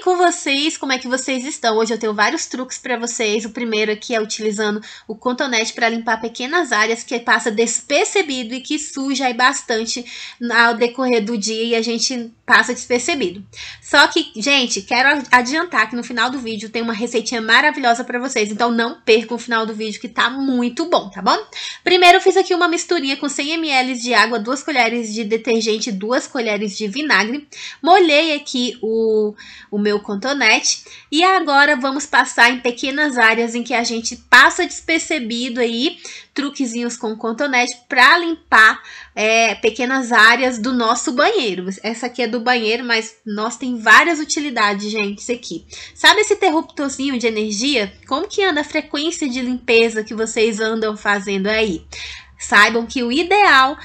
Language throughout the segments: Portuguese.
découvrir vocês, como é que vocês estão? Hoje eu tenho vários truques para vocês. O primeiro aqui é utilizando o contonete para limpar pequenas áreas que passa despercebido e que suja bastante ao decorrer do dia e a gente passa despercebido. Só que, gente, quero adiantar que no final do vídeo tem uma receitinha maravilhosa para vocês, então não percam o final do vídeo que tá muito bom, tá bom? Primeiro eu fiz aqui uma misturinha com 100 ml de água, duas colheres de detergente, duas colheres de vinagre. Molhei aqui o, o meu contonete Antonete. E agora vamos passar em pequenas áreas em que a gente passa despercebido aí, truquezinhos com contonete para limpar é, pequenas áreas do nosso banheiro. Essa aqui é do banheiro, mas nós tem várias utilidades, gente, isso aqui. Sabe esse interruptorzinho de energia? Como que anda a frequência de limpeza que vocês andam fazendo aí? Saibam que o ideal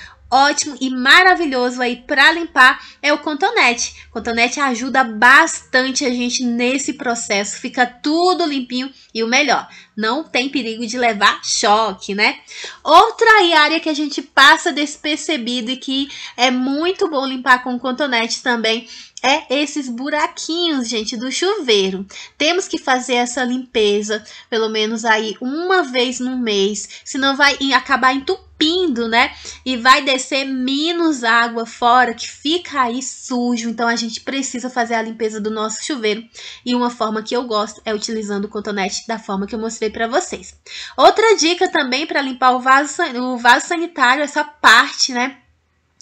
ótimo e maravilhoso aí para limpar é o Contonete. Contonete ajuda bastante a gente nesse processo, fica tudo limpinho e o melhor não tem perigo de levar choque, né? Outra área que a gente passa despercebido e que é muito bom limpar com cotonete também é esses buraquinhos, gente, do chuveiro. Temos que fazer essa limpeza pelo menos aí uma vez no mês, senão vai acabar entupindo, né? E vai descer menos água fora, que fica aí sujo. Então a gente precisa fazer a limpeza do nosso chuveiro. E uma forma que eu gosto é utilizando o cotonete da forma que eu mostrei para vocês. Outra dica também para limpar o vaso, o vaso sanitário, essa é parte, né?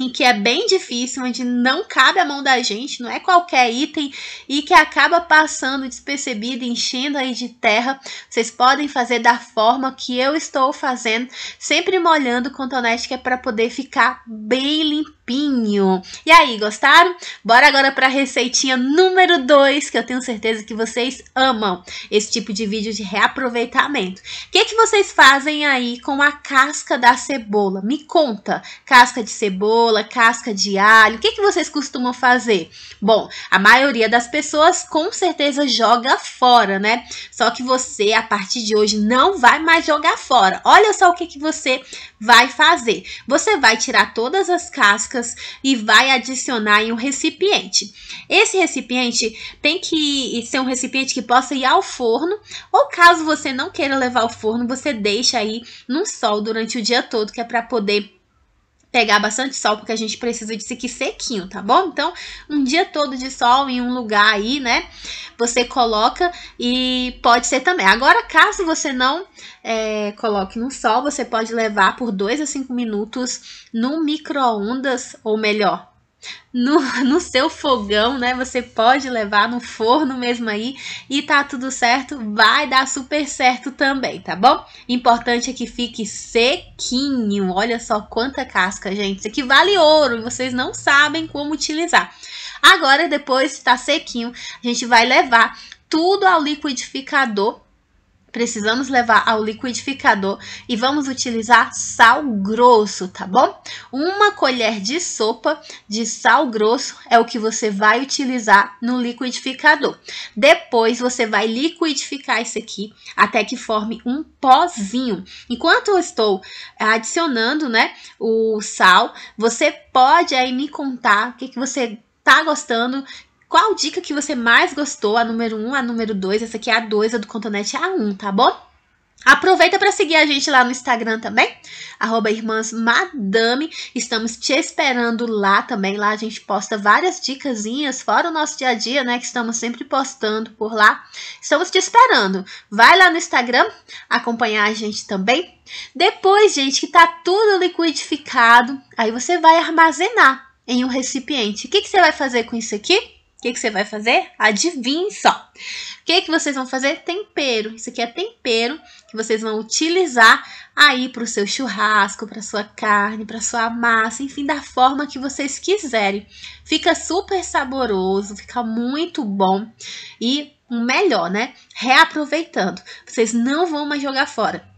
Em que é bem difícil, onde não cabe a mão da gente, não é qualquer item e que acaba passando despercebido, enchendo aí de terra. Vocês podem fazer da forma que eu estou fazendo, sempre molhando com tonete que é para poder ficar bem limpo. Pinho. E aí, gostaram? Bora agora para a receitinha número 2, que eu tenho certeza que vocês amam esse tipo de vídeo de reaproveitamento. O que, que vocês fazem aí com a casca da cebola? Me conta. Casca de cebola, casca de alho, o que, que vocês costumam fazer? Bom, a maioria das pessoas com certeza joga fora, né? Só que você, a partir de hoje, não vai mais jogar fora. Olha só o que, que você vai fazer. Você vai tirar todas as cascas cascas e vai adicionar em um recipiente. Esse recipiente tem que ser um recipiente que possa ir ao forno, ou caso você não queira levar ao forno, você deixa aí num sol durante o dia todo, que é para poder pegar bastante sol, porque a gente precisa de aqui sequinho, tá bom? Então, um dia todo de sol em um lugar aí, né? Você coloca e pode ser também. Agora, caso você não é, coloque no sol, você pode levar por 2 a 5 minutos no micro-ondas, ou melhor, no, no seu fogão, né? Você pode levar no forno mesmo aí e tá tudo certo, vai dar super certo também, tá bom? Importante é que fique sequinho. Olha só quanta casca, gente. Isso aqui vale ouro, vocês não sabem como utilizar. Agora, depois que tá sequinho, a gente vai levar tudo ao liquidificador precisamos levar ao liquidificador e vamos utilizar sal grosso, tá bom? Uma colher de sopa de sal grosso é o que você vai utilizar no liquidificador. Depois você vai liquidificar isso aqui até que forme um pozinho. Enquanto eu estou adicionando, né, o sal, você pode aí me contar o que, que você tá gostando qual dica que você mais gostou, a número 1, um, a número 2, essa aqui é a 2, a do Contonete é a 1, um, tá bom? Aproveita para seguir a gente lá no Instagram também, arroba irmãsmadame, estamos te esperando lá também, lá a gente posta várias dicasinhas, fora o nosso dia a dia, né, que estamos sempre postando por lá, estamos te esperando, vai lá no Instagram acompanhar a gente também, depois, gente, que tá tudo liquidificado, aí você vai armazenar em um recipiente, o que, que você vai fazer com isso aqui? que, que você vai fazer? Adivinhe só. O que, que vocês vão fazer? Tempero. Isso aqui é tempero que vocês vão utilizar aí para o seu churrasco, para sua carne, para sua massa, enfim, da forma que vocês quiserem. Fica super saboroso, fica muito bom e o melhor, né? Reaproveitando. Vocês não vão mais jogar fora.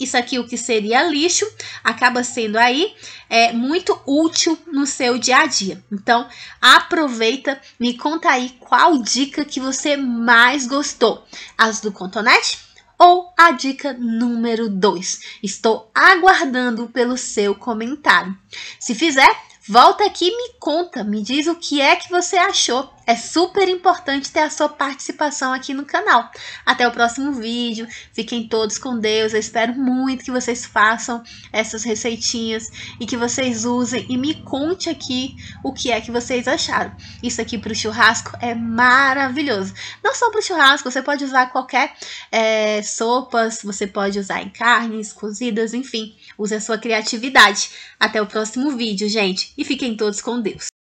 Isso aqui, o que seria lixo, acaba sendo aí é, muito útil no seu dia a dia. Então, aproveita, me conta aí qual dica que você mais gostou. As do Contonete ou a dica número 2? Estou aguardando pelo seu comentário. Se fizer, volta aqui e me conta, me diz o que é que você achou. É super importante ter a sua participação aqui no canal. Até o próximo vídeo. Fiquem todos com Deus. Eu espero muito que vocês façam essas receitinhas e que vocês usem e me conte aqui o que é que vocês acharam. Isso aqui para o churrasco é maravilhoso. Não só para o churrasco, você pode usar qualquer é, sopas, você pode usar em carnes, cozidas, enfim. Use a sua criatividade. Até o próximo vídeo, gente. E fiquem todos com Deus.